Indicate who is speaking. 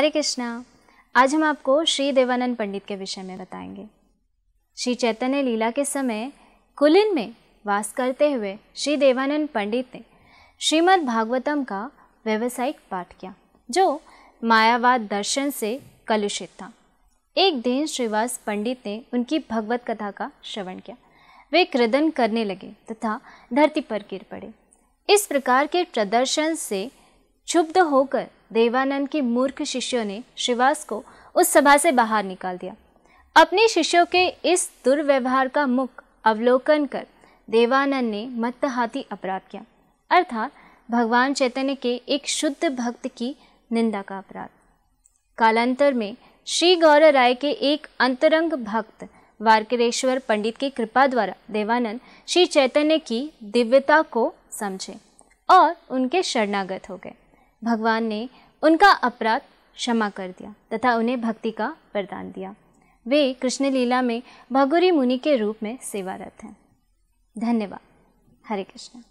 Speaker 1: हरे कृष्णा आज हम आपको श्री देवानंद पंडित के विषय में बताएंगे श्री चैतन्य लीला के समय कुलिन में वास करते हुए श्री देवानंद पंडित ने श्रीमद् भागवतम का व्यावसायिक पाठ किया जो मायावाद दर्शन से कलुषित था एक दिन श्रीवास पंडित ने उनकी भगवत कथा का श्रवण किया वे क्रदन करने लगे तथा धरती पर गिर पड़े इस प्रकार के प्रदर्शन से क्षुब्ध होकर देवानंद के मूर्ख शिष्यों ने श्रीवास को उस सभा से बाहर निकाल दिया अपने शिष्यों के इस दुर्व्यवहार का मुख अवलोकन कर देवानंद ने मत्तहाती अपराध किया अर्थात भगवान चैतन्य के एक शुद्ध भक्त की निंदा का अपराध कालांतर में श्री गौर राय के एक अंतरंग भक्त वारकरेश्वर पंडित की कृपा द्वारा देवानंद श्री चैतन्य की दिव्यता को समझे और उनके शरणागत हो गए भगवान ने उनका अपराध क्षमा कर दिया तथा उन्हें भक्ति का वरदान दिया वे कृष्ण लीला में भगुरी मुनि के रूप में सेवारत हैं धन्यवाद हरे कृष्ण